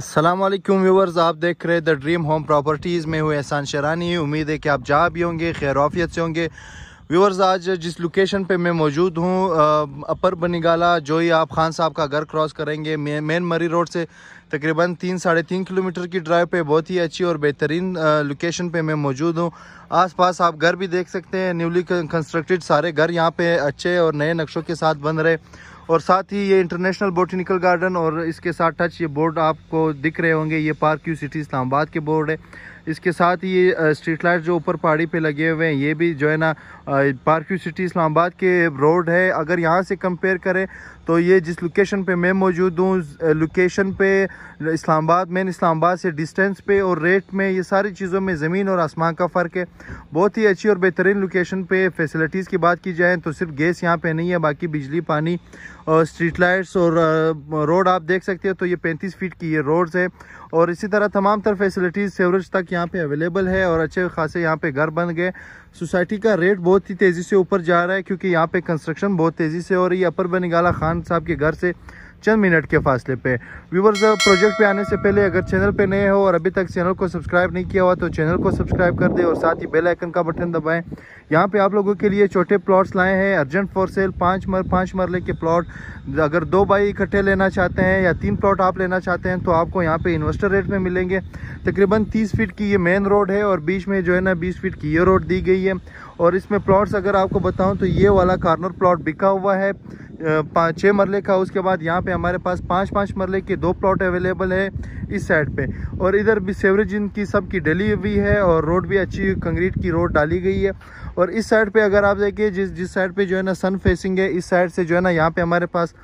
Aslam viewers आप देख रहे द ड्रीम होम प्रॉपर्टीज़ में हुए एहसान शरानी उम्मीद है कि आप जहाँ भी होंगे खैरफियत से होंगे व्यूवर्स आज जिस लोकेशन पे मैं मौजूद हूँ अपर बनीगाला ही आप खान साहब का घर क्रॉस करेंगे मेन मरी रोड से तकरीबन तीन साढ़े तीन किलोमीटर की ड्राइव पे बहुत ही अच्छी और बेहतरीन लोकेशन पे मैं मौजूद हूँ आसपास आप घर भी देख सकते हैं न्यूली कंस्ट्रक्टेड सारे घर यहाँ पे अच्छे और नए नक्शों के साथ बन रहे और साथ ही ये इंटरनेशनल बोटनिकल गार्डन और इसके साथ टच ये बोर्ड आपको दिख रहे होंगे ये पार्क यू सिटी इस्लामाबाद के बोर्ड है इसके साथ ही ये स्ट्रीट लाइट जो ऊपर पहाड़ी पे लगे हुए हैं ये भी जो है ना पार्क यू सिटी इस्लामाबाद के रोड है अगर यहाँ से कंपेयर करें तो ये जिस लोकेशन पे मैं मौजूद हूँ लोकेशन पे इस्लामाबाद मेन इस्लामाबाद से डिस्टेंस पे और रेट में ये सारी चीज़ों में ज़मीन और आसमान का फ़र्क है बहुत ही अच्छी और बेहतरीन लोकेशन पे फैसिलिटीज़ की बात की जाए तो सिर्फ गैस यहाँ पर नहीं है बाकी बिजली पानी और स्ट्रीट लाइट्स और रोड आप देख सकते हो तो ये 35 फीट की ये रोड्स है और इसी तरह तमाम तर फैसिलिटीज़ सेवरेज तक यहाँ पे अवेलेबल है और अच्छे खासे यहाँ पे घर बन गए सोसाइटी का रेट बहुत ही तेज़ी से ऊपर जा रहा है क्योंकि यहाँ पे कंस्ट्रक्शन बहुत तेज़ी से हो रही है अपर बनिगाला खान साहब के घर से चंद मिनट के फासले पे व्यूवर्स प्रोजेक्ट पे आने से पहले अगर चैनल पे नए हो और अभी तक चैनल को सब्सक्राइब नहीं किया हुआ तो चैनल को सब्सक्राइब कर दे और साथ ही बेल आइकन का बटन दबाएं यहाँ पे आप लोगों के लिए छोटे प्लॉट्स लाए हैं अर्जेंट फॉर सेल पाँच मर पाँच मरले के प्लॉट अगर दो बाई इकट्ठे लेना चाहते हैं या तीन प्लॉट आप लेना चाहते हैं तो आपको यहाँ पे इन्वेस्टर रेट में मिलेंगे तकरीबन तीस फीट की ये मेन रोड है और बीच में जो है ना बीस फीट की ये रोड दी गई है और इसमें प्लॉट्स अगर आपको बताऊँ तो ये वाला कॉर्नर प्लॉट बिका हुआ है पाँच छः मरले का उसके बाद यहाँ पे हमारे पास पाँच पाँच मरले के दो प्लॉट अवेलेबल है इस साइड पे और इधर भी सेवरेज इनकी सब की डली हुई है और रोड भी अच्छी कंक्रीट की रोड डाली गई है और इस साइड पे अगर आप देखिए जिस जिस साइड पे जो है ना सन फेसिंग है इस साइड से जो है ना यहाँ पे हमारे पास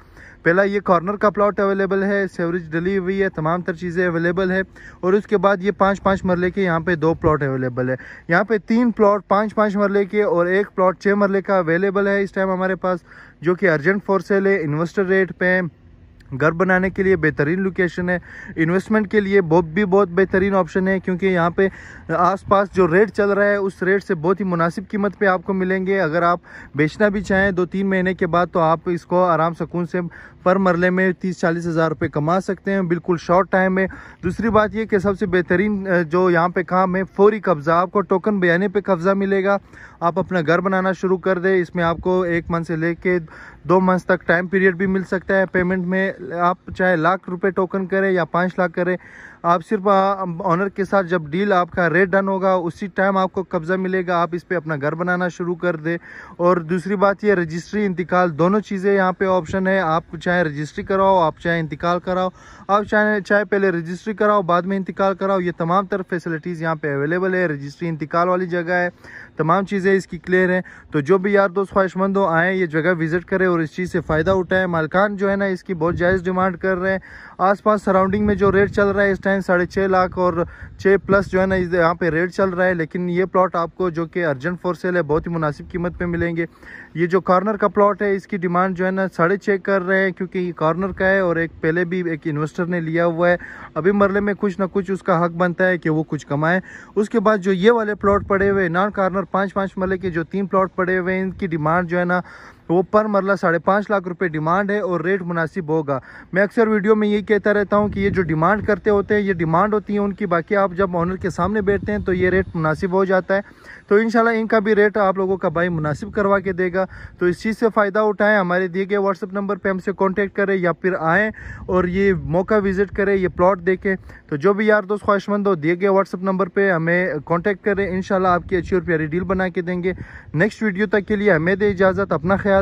पहला ये कॉर्नर का प्लॉट अवेलेबल है सेवरेज डली हुई है तमाम तर चीज़ें अवेलेबल है और उसके बाद ये पाँच पाँच मरले के यहाँ पे दो प्लॉट अवेलेबल है यहाँ पे तीन प्लॉट पाँच पाँच मरले के और एक प्लॉट छः मरले का अवेलेबल है इस टाइम हमारे पास जो कि अर्जेंट फॉर सेल है इन्वेस्टर रेट पर घर बनाने के लिए बेहतरीन लोकेशन है इन्वेस्टमेंट के लिए बहुत भी बहुत बेहतरीन ऑप्शन है क्योंकि यहाँ पे आसपास जो रेट चल रहा है उस रेट से बहुत ही मुनासिब कीमत पे आपको मिलेंगे अगर आप बेचना भी चाहें दो तीन महीने के बाद तो आप इसको आराम सकून से पर मरले में तीस चालीस हज़ार रुपये कमा सकते हैं बिल्कुल शॉर्ट टाइम में दूसरी बात यह कि सबसे बेहतरीन जो यहाँ पर काम है फौरी कब्ज़ा आपको टोकन बयाने पर कब्ज़ा मिलेगा आप अपना घर बनाना शुरू कर दें इसमें आपको एक मंथ से ले दो मंथ तक टाइम पीरियड भी मिल सकता है पेमेंट में आप चाहे लाख रुपए टोकन करें या पाँच लाख करें आप सिर्फ ऑनर के साथ जब डील आपका रेट डन होगा उसी टाइम आपको कब्ज़ा मिलेगा आप इस पर अपना घर बनाना शुरू कर दे और दूसरी बात यह रजिस्ट्री इंतकाल दोनों चीज़ें यहाँ पे ऑप्शन है आप चाहे रजिस्ट्री कराओ आप चाहे इंतकाल कराओ आप चाहे चाहे पहले रजिस्ट्री कराओ बाद में इंतकाल कराओ ये तमाम तरह फैसिलिटीज़ यहाँ पर अवेलेबल है रजिस्ट्री इंतकाल वाली जगह है तमाम चीज़ें इसकी क्लियर हैं तो जो भी यार दोस्त ख्वाहिशमंद हो आएँ ये जगह विज़िट करें और इस चीज़ से फ़ायदा उठाएँ मालकान जो है ना इसकी बहुत जायज़ डिमांड कर रहे हैं आसपास सराउंडिंग में जो रेट चल रहा है इस टाइम हैं साढ़े छः लाख और छः प्लस जो है ना इस यहाँ पे रेट चल रहा है लेकिन ये प्लॉट आपको जो कि अर्जेंट फॉर सेल है बहुत ही मुनासिब कीमत पे मिलेंगे ये जो कॉर्नर का प्लॉट है इसकी डिमांड जो है ना साढ़े छः कर रहे हैं क्योंकि ये कॉर्नर का है और एक पहले भी एक इन्वेस्टर ने लिया हुआ है अभी मरले में कुछ ना कुछ उसका हक बनता है कि वो कुछ कमाए उसके बाद जो ये वाले प्लॉट पड़े हुए नॉन कॉर्नर पाँच पाँच मरले के जो तीन प्लॉट पड़े हुए हैं इनकी डिमांड जो है ना तो पर मरला साढ़े पाँच लाख रुपये डिमांड है और रेट मुनासिब होगा मैं अक्सर वीडियो में यही कहता रहता हूँ कि ये जो डिमांड करते होते हैं ये डिमांड होती है उनकी बाकी आप जब ऑनर के सामने बैठते हैं तो ये रेट मुनासिब हो जाता है तो इन इनका भी रेट आप लोगों का भाई मुनासिब करवा के देगा तो इस चीज़ से फ़ायदा उठाएँ हमारे दिए गए व्हाट्सअप नंबर पर हमसे कॉन्टेक्ट करें या फिर आएँ और ये मौका विज़िट करें ये प्लॉट देखें तो जो भी यार दोस्त ख्वाहिशमंद हो दिए गए व्हाट्सअप नंबर पर हमें कॉन्टेक्ट करें इन आपकी अच्छी और प्यारी डील बना के देंगे नेक्स्ट वीडियो तक के लिए हमें दे इजाज़त अपना ख्याल